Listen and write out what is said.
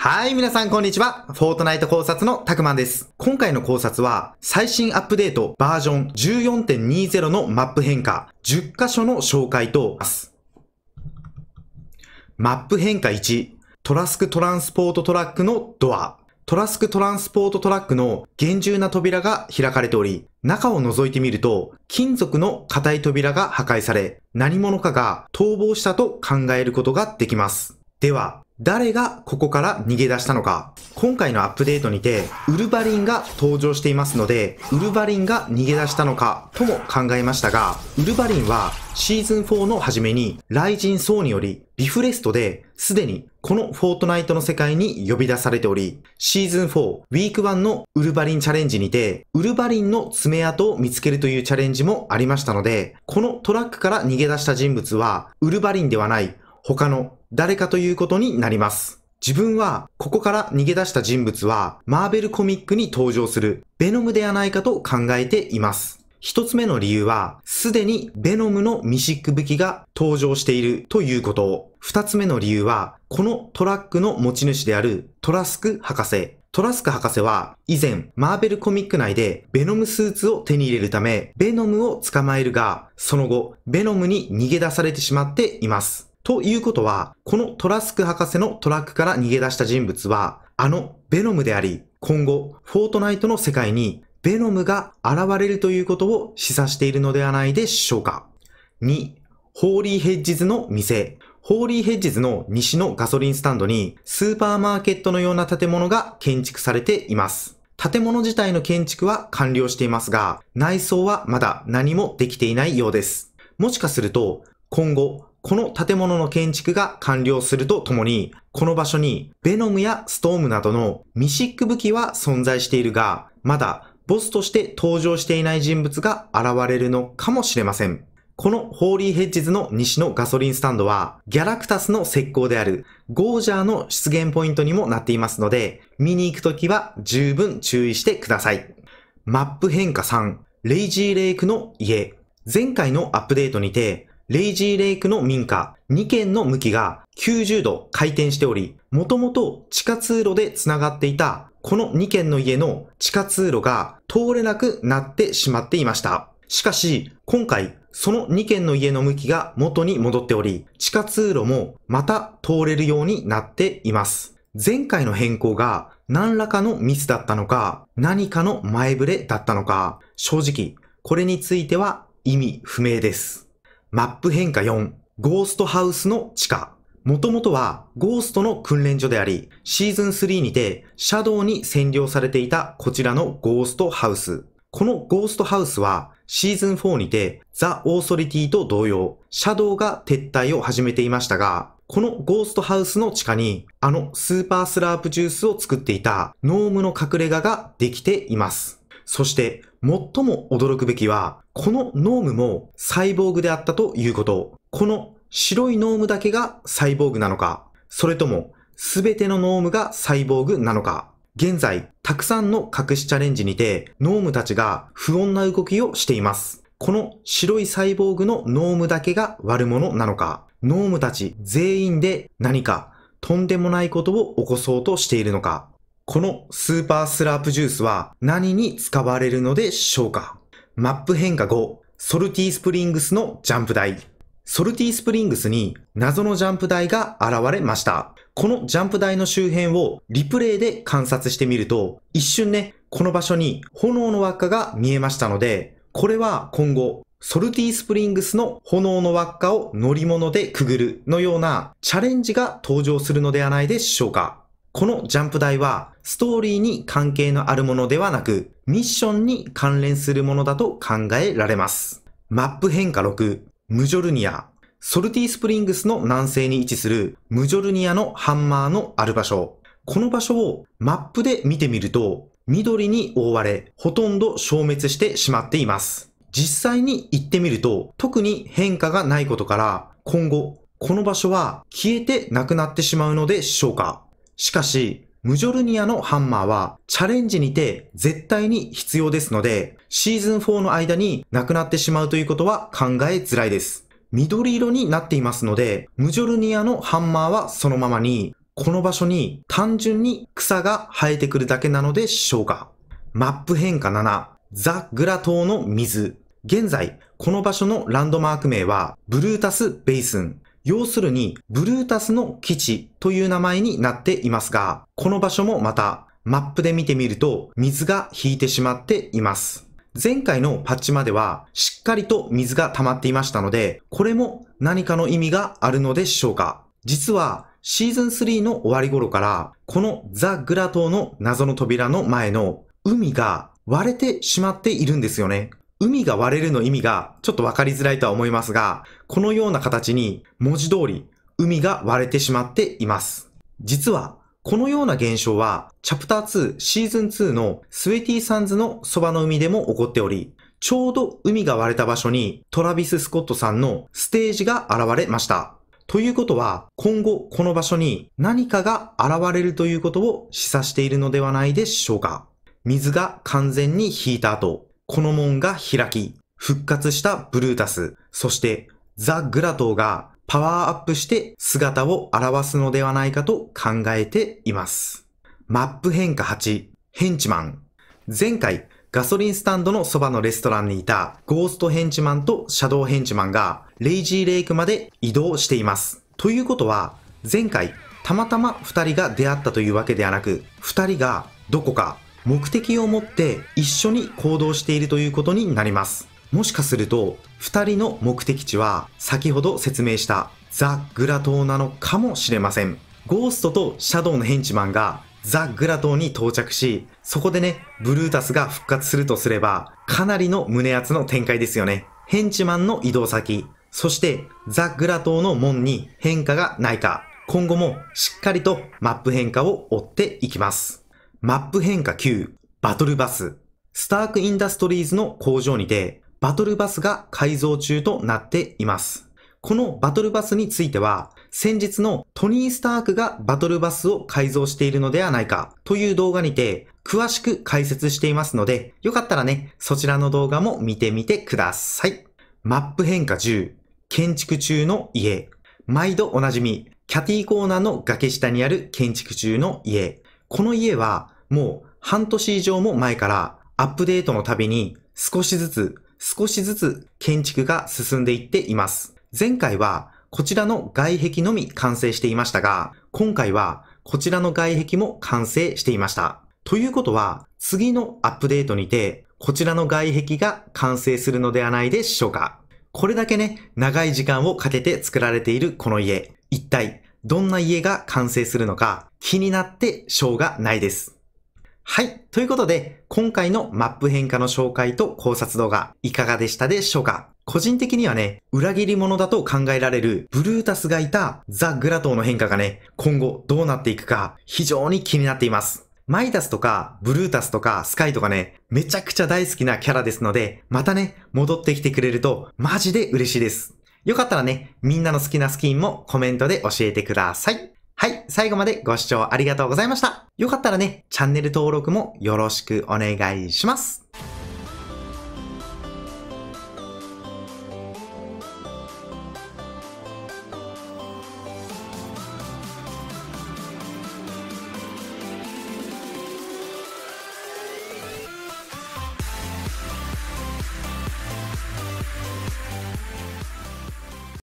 はい、皆さんこんにちは。フォートナイト考察のたくまんです。今回の考察は、最新アップデートバージョン14.20のマップ変化、10箇所の紹介とマップ変化1、トラスクトランスポートトラックのドア。トラスクトランスポートトラックの厳重な扉が開かれており、中を覗いてみると、金属の硬い扉が破壊され、何者かが逃亡したと考えることができます。では、誰がここから逃げ出したのか。今回のアップデートにて、ウルバリンが登場していますので、ウルバリンが逃げ出したのかとも考えましたが、ウルバリンはシーズン4の初めに、雷神層によりリフレストで、すでにこのフォートナイトの世界に呼び出されており、シーズン4、ウィーク1のウルバリンチャレンジにて、ウルバリンの爪痕を見つけるというチャレンジもありましたので、このトラックから逃げ出した人物は、ウルバリンではない、他の誰かということになります。自分はここから逃げ出した人物はマーベルコミックに登場するベノムではないかと考えています。一つ目の理由は、すでにベノムのミシック武器が登場しているということ。二つ目の理由は、このトラックの持ち主であるトラスク博士。トラスク博士は以前マーベルコミック内でベノムスーツを手に入れるためベノムを捕まえるが、その後ベノムに逃げ出されてしまっています。ということは、このトラスク博士のトラックから逃げ出した人物は、あのベノムであり、今後、フォートナイトの世界にベノムが現れるということを示唆しているのではないでしょうか。2、ホーリーヘッジズの店。ホーリーヘッジズの西のガソリンスタンドにスーパーマーケットのような建物が建築されています。建物自体の建築は完了していますが、内装はまだ何もできていないようです。もしかすると、今後、この建物の建築が完了するとともに、この場所にベノムやストームなどのミシック武器は存在しているが、まだボスとして登場していない人物が現れるのかもしれません。このホーリーヘッジズの西のガソリンスタンドは、ギャラクタスの石膏であるゴージャーの出現ポイントにもなっていますので、見に行くときは十分注意してください。マップ変化3、レイジーレイクの家。前回のアップデートにて、レイジーレイクの民家2軒の向きが90度回転しており、もともと地下通路で繋がっていたこの2軒の家の地下通路が通れなくなってしまっていました。しかし、今回、その2軒の家の向きが元に戻っており、地下通路もまた通れるようになっています。前回の変更が何らかのミスだったのか、何かの前触れだったのか、正直、これについては意味不明です。マップ変化4、ゴーストハウスの地下。もともとはゴーストの訓練所であり、シーズン3にてシャドウに占領されていたこちらのゴーストハウス。このゴーストハウスはシーズン4にてザ・オーソリティと同様、シャドウが撤退を始めていましたが、このゴーストハウスの地下にあのスーパースラープジュースを作っていたノームの隠れ家ができています。そして最も驚くべきは、このノームもサイボーグであったということ。この白いノームだけがサイボーグなのか、それとも全てのノームがサイボーグなのか。現在、たくさんの隠しチャレンジにて、ノームたちが不穏な動きをしています。この白いサイボーグのノームだけが悪者なのか、ノームたち全員で何かとんでもないことを起こそうとしているのか、このスーパースラープジュースは何に使われるのでしょうかマップ変化5、ソルティースプリングスのジャンプ台。ソルティースプリングスに謎のジャンプ台が現れました。このジャンプ台の周辺をリプレイで観察してみると、一瞬ね、この場所に炎の輪っかが見えましたので、これは今後、ソルティースプリングスの炎の輪っかを乗り物でくぐるのようなチャレンジが登場するのではないでしょうか。このジャンプ台はストーリーに関係のあるものではなく、ミッションに関連するものだと考えられます。マップ変化6、ムジョルニア。ソルティスプリングスの南西に位置するムジョルニアのハンマーのある場所。この場所をマップで見てみると、緑に覆われ、ほとんど消滅してしまっています。実際に行ってみると、特に変化がないことから、今後、この場所は消えてなくなってしまうのでしょうかしかし、ムジョルニアのハンマーはチャレンジにて絶対に必要ですので、シーズン4の間になくなってしまうということは考えづらいです。緑色になっていますので、ムジョルニアのハンマーはそのままに、この場所に単純に草が生えてくるだけなのでしょうか。マップ変化7、ザ・グラ島の水。現在、この場所のランドマーク名は、ブルータス・ベイスン。要するに、ブルータスの基地という名前になっていますが、この場所もまた、マップで見てみると、水が引いてしまっています。前回のパッチまではしっかりと水が溜まっていましたので、これも何かの意味があるのでしょうか実はシーズン3の終わり頃から、このザ・グラ島の謎の扉の前の海が割れてしまっているんですよね。海が割れるの意味がちょっとわかりづらいとは思いますが、このような形に文字通り海が割れてしまっています。実は、このような現象は、チャプター2シーズン2のスウェティサンズのそばの海でも起こっており、ちょうど海が割れた場所にトラビス・スコットさんのステージが現れました。ということは、今後この場所に何かが現れるということを示唆しているのではないでしょうか。水が完全に引いた後、この門が開き、復活したブルータス、そしてザ・グラトーがパワーアップして姿を表すのではないかと考えています。マップ変化8、ヘンチマン。前回、ガソリンスタンドのそばのレストランにいたゴーストヘンチマンとシャドウヘンチマンがレイジーレイクまで移動しています。ということは、前回、たまたま二人が出会ったというわけではなく、二人がどこか目的を持って一緒に行動しているということになります。もしかすると、二人の目的地は先ほど説明したザ・グラ島なのかもしれません。ゴーストとシャドウのヘンチマンがザ・グラ島に到着し、そこでね、ブルータスが復活するとすれば、かなりの胸圧の展開ですよね。ヘンチマンの移動先、そしてザ・グラ島の門に変化がないか、今後もしっかりとマップ変化を追っていきます。マップ変化9、バトルバス。スタークインダストリーズの工場にて、バトルバスが改造中となっています。このバトルバスについては、先日のトニー・スタークがバトルバスを改造しているのではないかという動画にて詳しく解説していますので、よかったらね、そちらの動画も見てみてください。マップ変化10、建築中の家。毎度おなじみ、キャティコーナーの崖下にある建築中の家。この家はもう半年以上も前からアップデートのたびに少しずつ少しずつ建築が進んでいっています。前回はこちらの外壁のみ完成していましたが、今回はこちらの外壁も完成していました。ということは、次のアップデートにて、こちらの外壁が完成するのではないでしょうか。これだけね、長い時間をかけて作られているこの家。一体、どんな家が完成するのか気になってしょうがないです。はい。ということで、今回のマップ変化の紹介と考察動画、いかがでしたでしょうか個人的にはね、裏切り者だと考えられるブルータスがいたザ・グラトーの変化がね、今後どうなっていくか非常に気になっています。マイダスとかブルータスとかスカイとかね、めちゃくちゃ大好きなキャラですので、またね、戻ってきてくれるとマジで嬉しいです。よかったらね、みんなの好きなスキンもコメントで教えてください。はい、最後までご視聴ありがとうございました。よかったらね、チャンネル登録もよろしくお願いします。